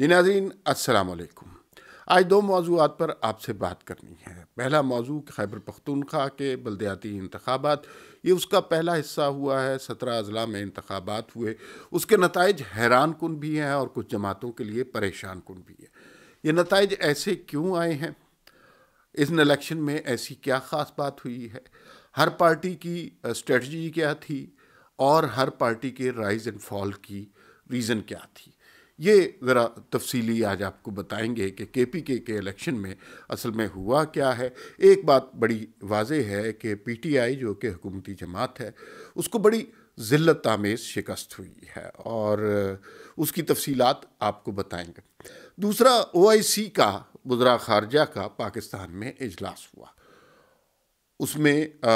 जी नाजीन असलकुम आज दो मौजूद पर आपसे बात करनी है पहला मौजू खैबर पख्तूनख्वा के बलदयाती इंतबात ये उसका पहला हिस्सा हुआ है सत्रह अजला में इंतबात हुए उसके नतज हैरान कन भी हैं और कुछ जमातों के लिए परेशान कन भी है ये नतज ऐसे क्यों आए हैं इस इलेक्शन में ऐसी क्या ख़ास बात हुई है हर पार्टी की स्ट्रेटजी क्या थी और हर पार्टी के राइज एंड फॉल की रीज़न क्या थी ये ज़रा तफसीली आज आपको बताएंगे कि के पी के के इलेक्शन में असल में हुआ क्या है एक बात बड़ी वाज है कि पी टी आई जो कि हुकूमती जमात है उसको बड़ी जिलत आमेज़ शिकस्त हुई है और उसकी तफसीत आपको बताएंगे दूसरा ओ आई सी का बुजरा खारजा का पाकिस्तान में इजलास हुआ उसमें आ,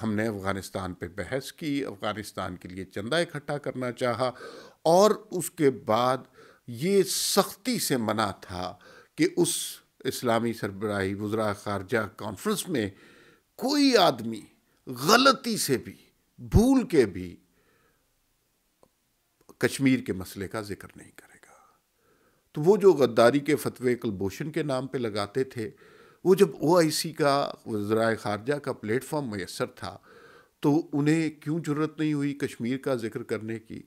हमने अफ़गानिस्तान पर बहस की अफ़गानिस्तान के लिए चंदा इकट्ठा करना चाहा और उसके बाद ये सख्ती से मना था कि उस इस्लामी सरबराही वज्रा खारजा कॉन्फ्रेंस में कोई आदमी गलती से भी भूल के भी कश्मीर के मसले का जिक्र नहीं करेगा तो वो जो गद्दारी के फतवे कलभूषण के नाम पे लगाते थे वो जब ओ आई सी का वज्रा खारजा का प्लेटफॉर्म मैसर था तो उन्हें क्यों जरूरत नहीं हुई कश्मीर का जिक्र करने की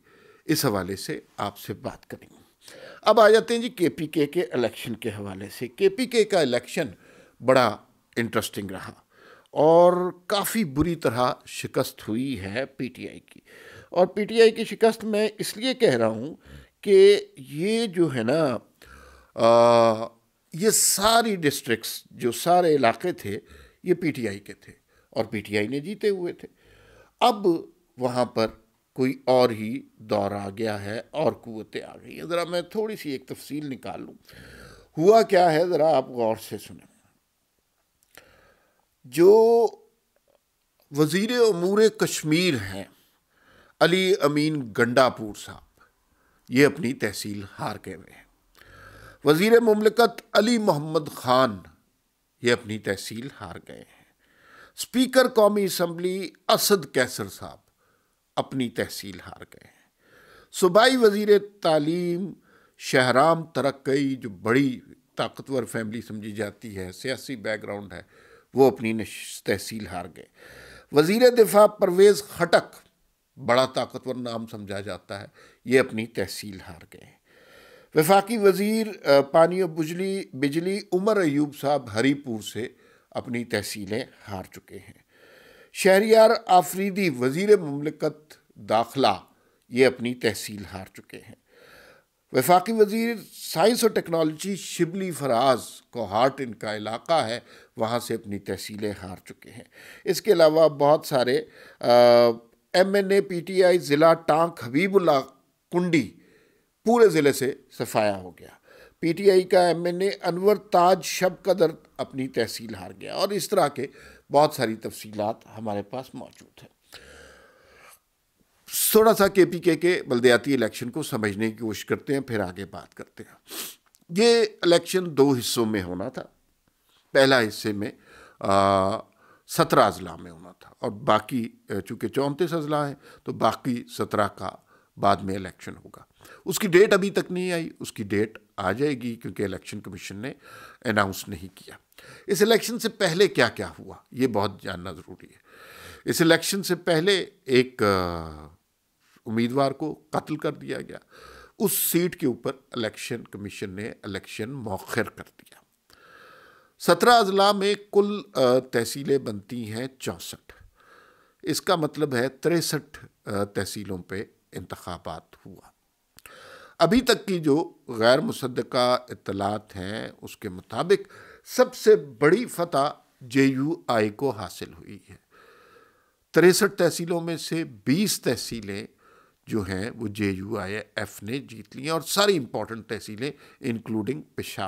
इस हवाले से आपसे बात करेंगे अब आ जाते हैं जी पी के इलेक्शन के, के हवाले से के पी के का इलेक्शन बड़ा इंटरेस्टिंग रहा और काफ़ी बुरी तरह शिकस्त हुई है पी टी आई की और पी टी आई की शिकस्त मैं इसलिए कह रहा हूँ कि ये जो है ना ये सारी डिस्ट्रिक्स जो सारे इलाके थे ये पी टी आई के थे और पी टी आई ने जीते हुए थे अब वहाँ पर कोई और ही दौर आ गया है और कुतें आ गई हैं ज़रा मैं थोड़ी सी एक तफसील निकाल लूँ हुआ क्या है ज़रा आप गौर से सुने जो वज़ीर अमूर कश्मीर हैं अली अमीन गंडापुर साहब ये अपनी तहसील हार के हुए हैं वज़ीर ममलकत अली मोहम्मद ख़ान ये अपनी तहसील हार गए हैं स्पीकर कौमी असम्बली असद कैसर साहब अपनी तहसील हार गए हैं सूबाई वज़ी तालीम शहराम तरक्की जो बड़ी ताकतवर फैमिली समझी जाती है सियासी बैकग्राउंड है वो अपनी तहसील हार गए वज़ी दिफा परवेज़ खटक बड़ा ताकतवर नाम समझा जाता है ये अपनी तहसील हार गए वफाकी वज़ीर पानी और बिजली बिजली उमर अयूब साहब हरीपुर से अपनी तहसीलें हार चुके हैं शहरियार आफरीदी वज़ी ममलकत दाखिला ये अपनी तहसील हार चुके हैं वफाकी वजीर साइंस और टेक्नोलॉजी शिबली फराज को हार्ट इनका इलाका है वहाँ से अपनी तहसीलें हार चुके हैं इसके अलावा बहुत सारे M N A P T I ज़िला टांग हबीबुल्ला कुंडी पूरे ज़िले से सफाया हो गया पीटीआई का एमएनए अनवर ताज शब कदर अपनी तहसील हार गया और इस तरह के बहुत सारी तफसीलात हमारे पास मौजूद हैं थोड़ा सा के पी के के बलदयाती इलेक्शन को समझने की कोशिश करते हैं फिर आगे बात करते हैं ये इलेक्शन दो हिस्सों में होना था पहला हिस्से में सत्रह अजला में होना था और बाकी चूंकि चौंतीस अजला हैं तो बाकी सत्रह का बाद में इलेक्शन होगा उसकी डेट अभी तक नहीं आई उसकी डेट आ जाएगी क्योंकि इलेक्शन कमीशन ने अनाउंस नहीं किया इस इलेक्शन से पहले क्या क्या हुआ ये बहुत जानना ज़रूरी है इस इलेक्शन से पहले एक उम्मीदवार को कत्ल कर दिया गया उस सीट के ऊपर इलेक्शन कमीशन ने इलेक्शन मौखर कर दिया सत्रह अजला में कुल तहसीलें बनती हैं चौंसठ इसका मतलब है तिरसठ तहसीलों पे इंतखाबात हुआ अभी तक की जो गैर मुसदा इतलात हैं उसके मुताबिक सबसे बड़ी फतह जे यू आई को हासिल हुई है तिरसठ तहसीलों में से बीस तहसीलें जो हैं वो जे यू आई एफ ने जीत ली हैं और सारी इंपॉर्टेंट तहसीलें इंक्लूडिंग टी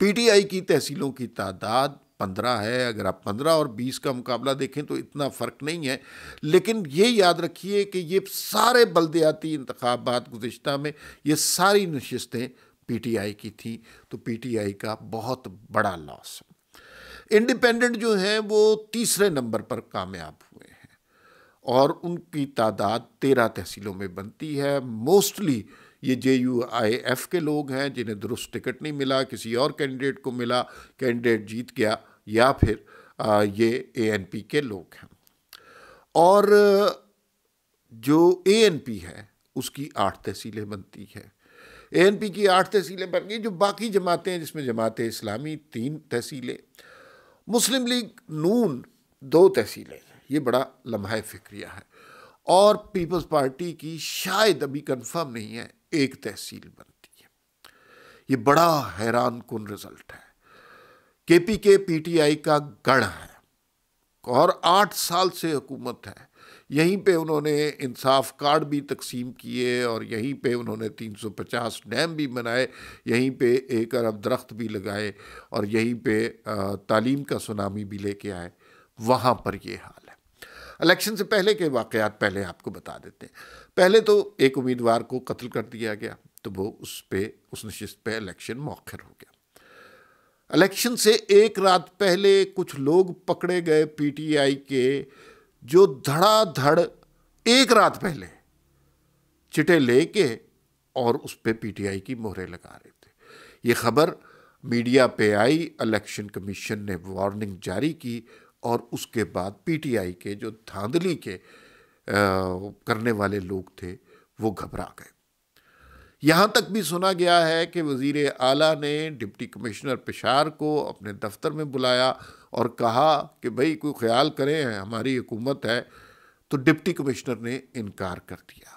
पीटीआई की तहसीलों की तादाद पंद्रह है अगर आप पंद्रह और बीस का मुकाबला देखें तो इतना फ़र्क नहीं है लेकिन ये याद रखिए कि ये सारे बलदयाती इंतबात गुज्त में ये सारी नशस्तें पीटीआई की थी तो पीटीआई का बहुत बड़ा लॉस इंडिपेंडेंट जो हैं वो तीसरे नंबर पर कामयाब हुए हैं और उनकी तादाद तेरह तहसीलों में बनती है मोस्टली ये जे यू आई एफ़ के लोग हैं जिन्हें दुरुस्त टिकट नहीं मिला किसी और कैंडिडेट को मिला कैंडिडेट जीत गया या फिर ये ए एन पी के लोग हैं और जो ए एन पी है उसकी आठ तहसीलें बनती है ए एन पी की आठ तहसीलें बन गई जो बाकी जमातें हैं जिसमें जमात इस्लामी तीन तहसीलें मुस्लिम लीग नून दो तहसीलें ये बड़ा लम्हा फ़िक्रिया है और पीपल्स पार्टी की शायद अभी कंफर्म नहीं है एक तहसील बनती है ये बड़ा हैरान कन रिजल्ट है केपी के पीटीआई का गढ़ है और आठ साल से हुकूमत है यहीं पे उन्होंने इंसाफ कार्ड भी तकसीम किए और यहीं पे उन्होंने 350 डैम भी बनाए यहीं पे एक अरब दरख्त भी लगाए और यहीं पे तालीम का सुनामी भी लेके आए वहाँ पर ये हाल है इलेक्शन से पहले के वाकयात पहले आपको बता देते हैं पहले तो एक उम्मीदवार को कत्ल कर दिया गया तो वो उस पर उस नशस्त पर इलेक्शन मौखर हो गया इलेक्शन से एक रात पहले कुछ लोग पकड़े गए पीटीआई के जो धड़ाधड़ एक रात पहले चिटे लेके और उस पर पीटीआई की मोहरें लगा रहे थे ये खबर मीडिया पे आई इलेक्शन कमीशन ने वार्निंग जारी की और उसके बाद पीटीआई के जो धांधली के करने वाले लोग थे वो घबरा गए यहाँ तक भी सुना गया है कि वज़ी अला ने डिप्टी कमिश्नर पिशार को अपने दफ्तर में बुलाया और कहा कि भाई कोई ख्याल करें हमारी हुकूमत है तो डिप्टी कमिश्नर ने इनकार कर दिया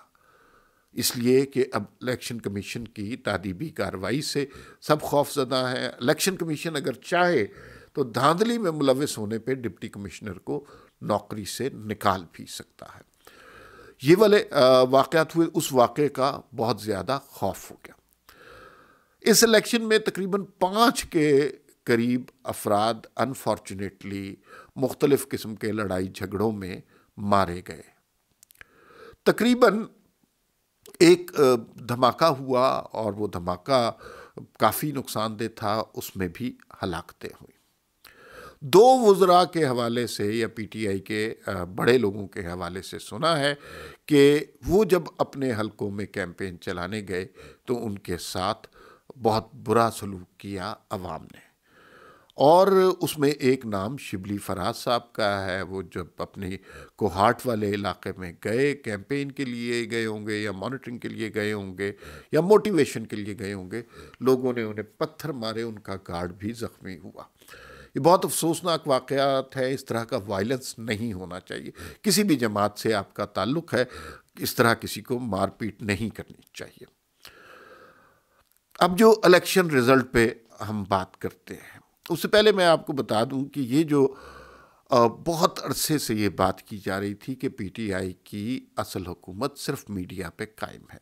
इसलिए कि अब इलेक्शन कमीशन की तदीबी कार्रवाई से सब खौफजदा हैं इलेक्शन कमीशन अगर चाहे तो धांधली में मुलविस होने पर डिप्टी कमिश्नर को नौकरी से निकाल भी सकता है ये वाले वाक़ात हुए उस वाक़े का बहुत ज़्यादा खौफ हो गया इस इलेक्शन में तकरीबन पाँच के करीब अफराद अनफॉर्चुनेटली मुख्तलिफ़ किस्म के लड़ाई झगड़ों में मारे गए तकरीबन एक धमाका हुआ और वो धमाका काफ़ी नुकसानदेह था उसमें भी हलाकतें हुई दो वज़रा के हवाले से या पीटीआई के बड़े लोगों के हवाले से सुना है कि वो जब अपने हलकों में कैंपेन चलाने गए तो उनके साथ बहुत बुरा सलूक किया अवाम ने और उसमें एक नाम शिबली फराज साहब का है वो जब अपनी कोहाट वाले इलाके में गए कैंपेन के लिए गए होंगे या मॉनिटरिंग के लिए गए होंगे या मोटिवेशन के लिए गए होंगे लोगों ने उन्हें पत्थर मारे उनका गार्ड भी ज़ख्मी हुआ ये बहुत अफसोसनाक वाक़ात है इस तरह का वायलेंस नहीं होना चाहिए किसी भी जमात से आपका ताल्लुक़ है इस तरह किसी को मारपीट नहीं करनी चाहिए अब जो इलेक्शन रिज़ल्ट पे हम बात करते हैं उससे पहले मैं आपको बता दूं कि ये जो बहुत अरसे से ये बात की जा रही थी कि पीटीआई की असल हुकूमत सिर्फ मीडिया पे कायम है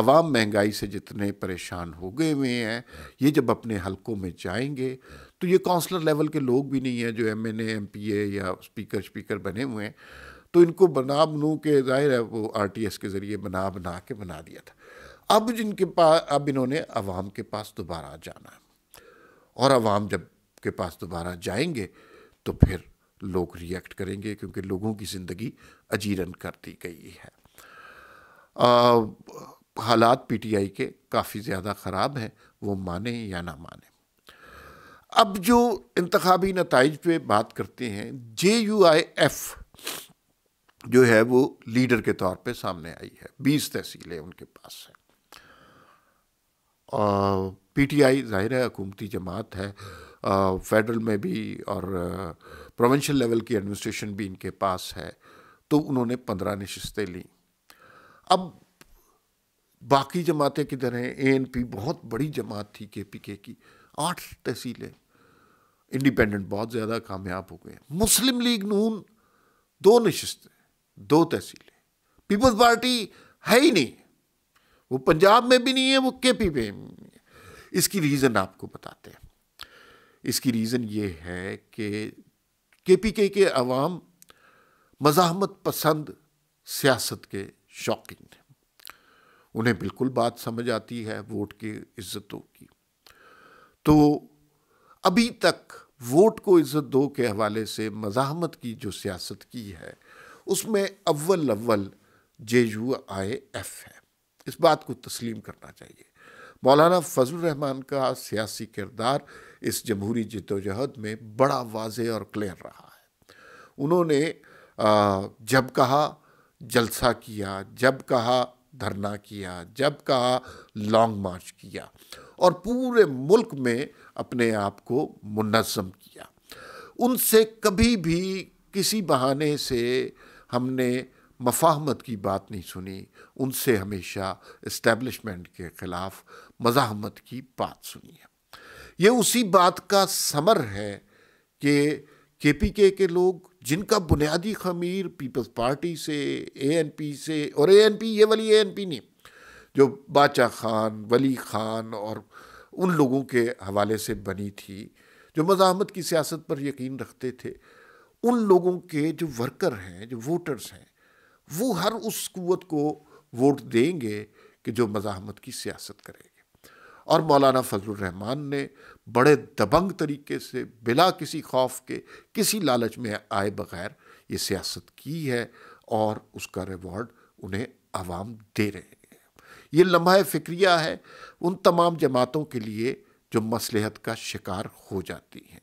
अवाम महंगाई से जितने परेशान हो गए हुए हैं ये जब अपने हलकों में जाएंगे तो ये काउंसलर लेवल के लोग भी नहीं हैं जो M N M P A या स्पीकर स्पीकर बने हुए हैं तो इनको बना बनू के जाहिर है वो आर टी एस के ज़रिए बना बना के बना दिया था अब जिनके पास अब इन्होंने अवाम के पास दोबारा जाना है और अवाम जब के पास दोबारा जाएंगे तो फिर लोग रिएक्ट करेंगे क्योंकि लोगों की ज़िंदगी अजीरन कर दी गई है आ, हालात पीटीआई के काफ़ी ज़्यादा ख़राब हैं वो माने या ना माने अब जो इंतबी नतज पे बात करते हैं जे यू आई एफ जो है वो लीडर के तौर पे सामने आई है बीस तहसीलें उनके पास हैं पी टी आई ज़ाहिर है हकूमती जमात है फेडरल में भी और प्रोवेंशल लेवल की एडमिनिस्ट्रेशन भी इनके पास है तो उन्होंने पंद्रह नशस्तें ली अब बाकी जमातें किधर हैं ए एन पी बहुत बड़ी जमात थी के पी के की आठ तहसीलें इंडिपेंडेंट बहुत ज़्यादा कामयाब हो गए मुस्लिम लीग नून दो नशस्तें दो तहसीलें पीपल्स पार्टी है ही नहीं वो पंजाब में भी नहीं है वो के पी में भी नहीं है इसकी रीज़न आपको बताते हैं इसकी रीज़न ये है कि के पी के के अवाम मजामत पसंद सियासत के शौकीन हैं उन्हें बिल्कुल बात समझ आती है वोट की इज्जतों की तो अभी तक वोट को इज्जत दो के हवाले से मजामत की जो सियासत की है उसमें अव्वल अव्वल जे यू आई एफ है इस बात को तस्लीम करना चाहिए मौलाना फजल रहमान का सियासी किरदार इस जमहूरी जदोजहद में बड़ा वाज और क्लियर रहा है उन्होंने जब कहा जलसा किया जब कहा धरना किया जब कहा लॉन्ग मार्च किया और पूरे मुल्क में अपने आप को मुनज़म किया उनसे कभी भी किसी बहाने से हमने मफाहमत की बात नहीं सुनी उनसे हमेशा इस्टेब्लिशमेंट के ख़िलाफ़ मज़ाहमत की बात सुनी है ये उसी बात का समर है कि के पी के के लोग जिनका बुनियादी खमीर पीपल्स पार्टी से ए एन पी से और ए एन पी ये वाली ए एन पी नहीं जो बाचा खान वली खान और उन लोगों के हवाले से बनी थी जो मजामत की सियासत पर यकीन रखते थे उन लोगों के जो वर्कर हैं जो वोटर्स हैं वो हर उस क़वत को वोट देंगे कि जो मजामत की सियासत करेंगे और मौलाना फजलरहमान ने बड़े दबंग तरीके से बिला किसी खौफ के किसी लालच में आए बगैर ये सियासत की है और उसका रिवॉर्ड उन्हें आवाम दे रहे हैं ये लम्हा फ़िक्रिया है उन तमाम जमातों के लिए जो मसलहत का शिकार हो जाती हैं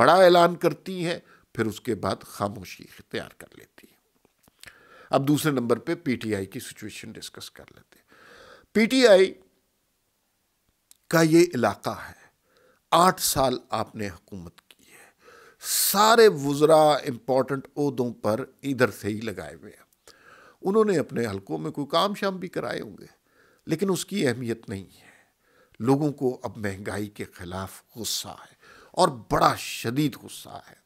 बड़ा ऐलान करती हैं फिर उसके बाद खामोशी इख्तियार कर लेती है अब दूसरे नंबर पे पीटीआई की सिचुएशन डिस्कस कर लेते हैं पीटीआई का ये इलाका है आठ साल आपने हुकूमत की है सारे वज़रा इम्पोर्टेंट उहदों पर इधर से ही लगाए हुए हैं उन्होंने अपने हलकों में कोई काम शाम भी कराए होंगे लेकिन उसकी अहमियत नहीं है लोगों को अब महंगाई के खिलाफ गुस्सा है और बड़ा शदीद गुस्सा है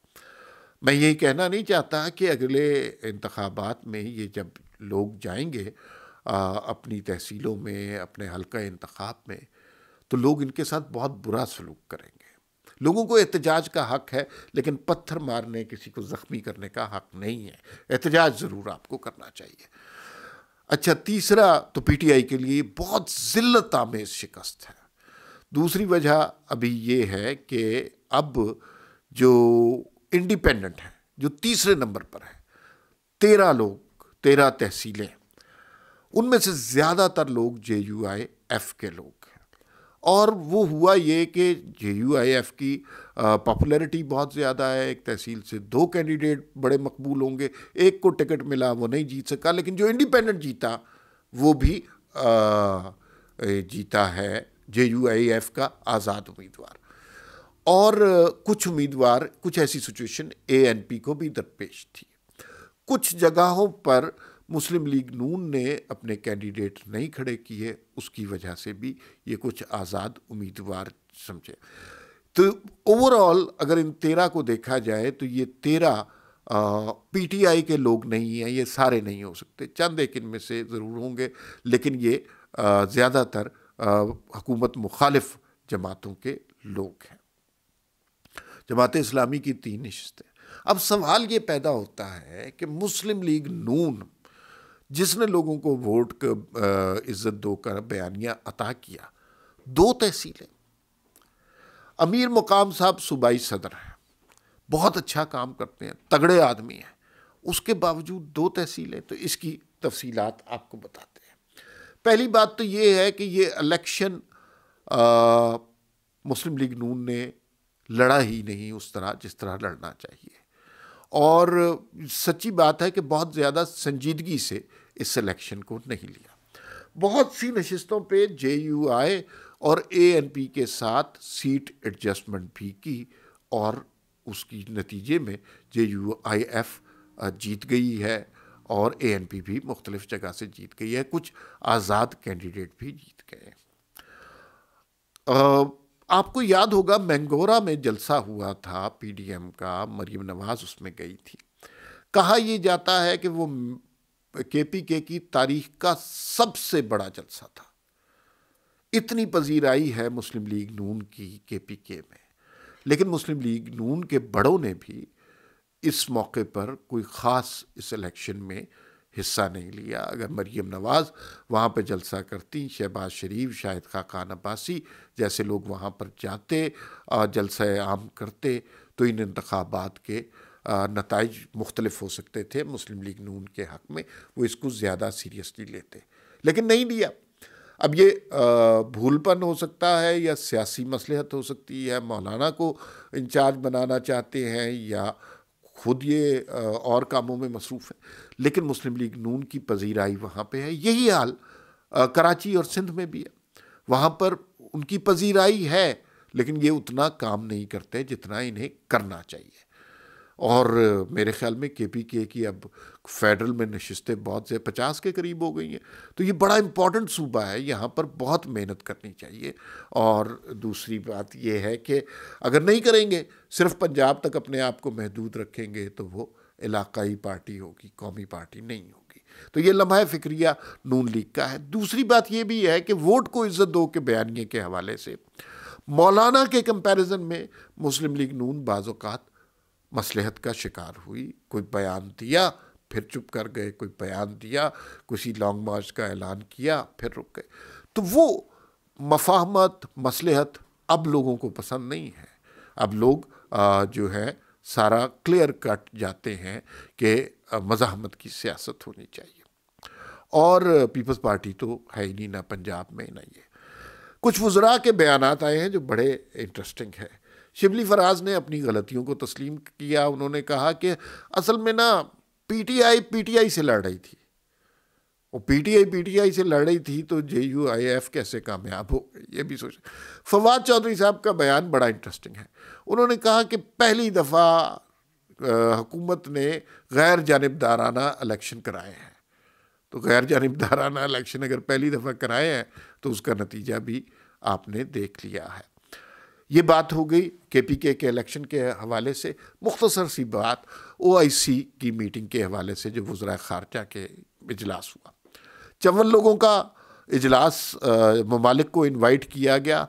मैं यही कहना नहीं चाहता कि अगले इंतबात में ये जब लोग जाएंगे आ, अपनी तहसीलों में अपने हल्का इंतखब में तो लोग इनके साथ बहुत बुरा सलूक करेंगे लोगों को एहतजाज का हक है लेकिन पत्थर मारने किसी को ज़ख्मी करने का हक नहीं है एहतजाज ज़रूर आपको करना चाहिए अच्छा तीसरा तो पीटीआई के लिए बहुत ज़िल्लत आमेज शिकस्त है दूसरी वजह अभी ये है कि अब जो इंडिपेंडेंट हैं जो तीसरे नंबर पर हैं तेरह लोग तेरह तहसीलें उनमें से ज़्यादातर लोग जे यू आई एफ के लोग और वो हुआ ये कि जे यू आई एफ़ की पॉपुलैरिटी बहुत ज़्यादा है एक तहसील से दो कैंडिडेट बड़े मकबूल होंगे एक को टिकट मिला वो नहीं जीत सका लेकिन जो इंडिपेंडेंट जीता वो भी आ, जीता है जे यू आई एफ़ का आज़ाद उम्मीदवार और कुछ उम्मीदवार कुछ ऐसी सिचुएशन ए एन पी को भी दरपेश थी कुछ जगहों पर मुस्लिम लीग नून ने अपने कैंडिडेट नहीं खड़े किए उसकी वजह से भी ये कुछ आज़ाद उम्मीदवार समझे तो ओवरऑल अगर इन तेरह को देखा जाए तो ये तेरह पीटीआई के लोग नहीं हैं ये सारे नहीं हो सकते चंद एक इनमें से ज़रूर होंगे लेकिन ये ज़्यादातर हकूमत मुखालिफ जमातों के लोग हैं जमात इस्लामी की तीन नशस्तें अब सवाल ये पैदा होता है कि मुस्लिम लीग नून जिसने लोगों को वोट का इज्जत दोकर बयानिया अता किया दो तहसीलें अमीर मुकाम साहब सूबाई सदर हैं बहुत अच्छा काम करते हैं तगड़े आदमी हैं उसके बावजूद दो तहसीलें तो इसकी तफसीलात आपको बताते हैं पहली बात तो ये है कि ये इलेक्शन मुस्लिम लीग नून ने लड़ा ही नहीं उस तरह जिस तरह लड़ना चाहिए और सच्ची बात है कि बहुत ज़्यादा संजीदगी से इस सिलेक्शन को नहीं लिया बहुत सी नशस्तों पे जे यू आए और ए एन पी के साथ सीट एडजस्टमेंट भी की और उसकी नतीजे में जे यू आई एफ जीत गई है और ए एन पी भी मुख्तलिफ जगह से जीत गई है कुछ आज़ाद कैंडिडेट भी जीत गए आपको याद होगा मैंगोरा में जलसा हुआ था पीडीएम का मरीम नवाज उसमें गई थी कहा यह जाता है कि वो केपीके की तारीख का सबसे बड़ा जलसा था इतनी पजीराई है मुस्लिम लीग नून की केपीके में लेकिन मुस्लिम लीग नून के बड़ों ने भी इस मौके पर कोई ख़ास इस इलेक्शन में हिस्सा नहीं लिया अगर मरीम नवाज़ वहाँ पर जलसा करती शहबाज शरीफ शाहिद खाकान अब्बासी जैसे लोग वहाँ पर जाते और जलसा आम करते तो इन इंतबात के नतज मुख्तलफ हो सकते थे मुस्लिम लीग नून के हक़ में वो इसको ज़्यादा सीरियसली लेते लेकिन नहीं लिया अब ये भूलपन हो सकता है या सियासी मसलहत हो सकती है मौलाना को इंचार्ज बनाना चाहते हैं या खुद ये और कामों में मसरूफ़ है लेकिन मुस्लिम लीग नून की पजीराई वहाँ पे है यही हाल कराची और सिंध में भी है वहाँ पर उनकी पजीराई है लेकिन ये उतना काम नहीं करते जितना इन्हें करना चाहिए और मेरे ख्याल में के पी के की अब फेडरल में नशस्तें बहुत से पचास के करीब हो गई हैं तो ये बड़ा इम्पॉर्टेंट सूबा है यहाँ पर बहुत मेहनत करनी चाहिए और दूसरी बात ये है कि अगर नहीं करेंगे सिर्फ पंजाब तक अपने आप को महदूद रखेंगे तो वो इलाकाई पार्टी होगी कौमी पार्टी नहीं होगी तो ये लम्हा फिक्रिया नून लीग का है दूसरी बात ये भी है कि वोट को इज्जत दो के बयानिए के हवाले से मौलाना के कंपैरिजन में मुस्लिम लीग नून बाज़ात मसलहत का शिकार हुई कोई बयान दिया फिर चुप कर गए कोई बयान दिया किसी लॉन्ग मार्च का ऐलान किया फिर रुक गए तो वो मफाहमत मसलहत अब लोगों को पसंद नहीं है अब लोग आ, जो है सारा क्लियर कट जाते हैं कि मज़ामत की सियासत होनी चाहिए और पीपल्स पार्टी तो है ही नहीं ना पंजाब में ना ये कुछ वज़रा के बयान आए हैं जो बड़े इंटरेस्टिंग है शिबली फराज ने अपनी गलतियों को तस्लीम किया उन्होंने कहा कि असल में ना पीटीआई पीटीआई से लड़ रही थी वो पीटीआई पीटीआई से लड़ रही थी तो जे यू आई एफ कैसे कामयाब हो गई ये भी सोच फवाद चौधरी साहब का बयान बड़ा इंटरेस्टिंग है उन्होंने कहा कि पहली दफ़ा हुकूमत ने गैर जानबदाराना इलेक्शन कराए हैं तो गैर जानबदाराना इलेक्शन अगर पहली दफ़ा कराए हैं तो उसका नतीजा भी आपने देख लिया है ये बात हो गई के पी के इलेक्शन के हवाले से मुख्तसर सी बात ओ आई सी की मीटिंग के हवाले से जो वज्रा खारजा के इजलास हुआ चवन लोगों का इजलास ममालिक को इन्वाइट किया गया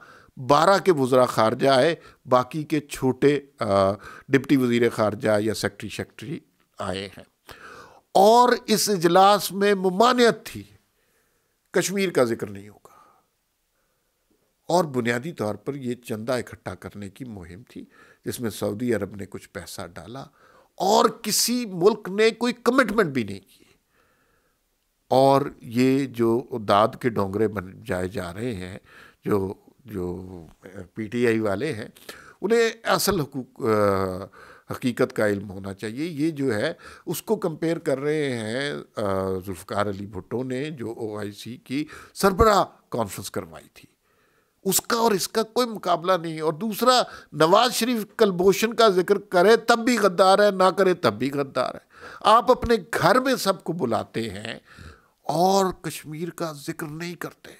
बारह के वज्रा खारजा आए बाकी के छोटे डिप्टी वजीर खारजा या सेक्रटरी सेक्रटरी आए हैं और इस इजलास में ममानियत थी कश्मीर का जिक्र नहीं होगा और बुनियादी तौर पर यह चंदा इकट्ठा करने की मुहिम थी जिसमें सऊदी अरब ने कुछ पैसा डाला और किसी मुल्क ने कोई कमिटमेंट भी नहीं की और ये जो दाद के डोंगरे बन जाए जा रहे हैं जो जो पीटीआई वाले हैं उन्हें असल हकूक हकीकत का इल्म होना चाहिए ये जो है उसको कंपेयर कर रहे हैं जुल्फ़ार अली भुट्टो ने जो ओआईसी की सरबरा कॉन्फ्रेंस करवाई थी उसका और इसका कोई मुकाबला नहीं और दूसरा नवाज शरीफ कलभूषण का जिक्र करे तब भी गद्दार है ना करे तब भी गद्दार है आप अपने घर में सबको बुलाते हैं और कश्मीर का जिक्र नहीं करते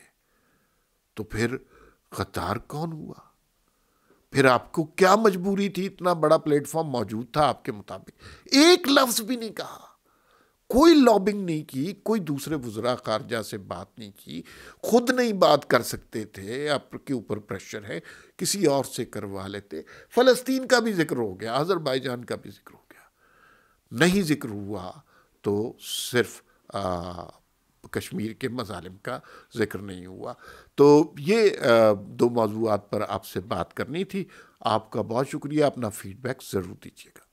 तो फिर गद्दार कौन हुआ फिर आपको क्या मजबूरी थी इतना बड़ा प्लेटफॉर्म मौजूद था आपके मुताबिक एक लफ्ज भी नहीं कहा कोई लॉबिंग नहीं की कोई दूसरे वजरा खारजा से बात नहीं की खुद नहीं बात कर सकते थे आपके ऊपर प्रेशर है किसी और से करवा लेते फ़लस्तीन का भी जिक्र हो गया अज़रबैजान का भी जिक्र हो गया नहीं जिक्र हुआ तो सिर्फ आ, कश्मीर के मजालिम का जिक्र नहीं हुआ तो ये आ, दो मौजूद पर आपसे बात करनी थी आपका बहुत शुक्रिया अपना फीडबैक ज़रूर दीजिएगा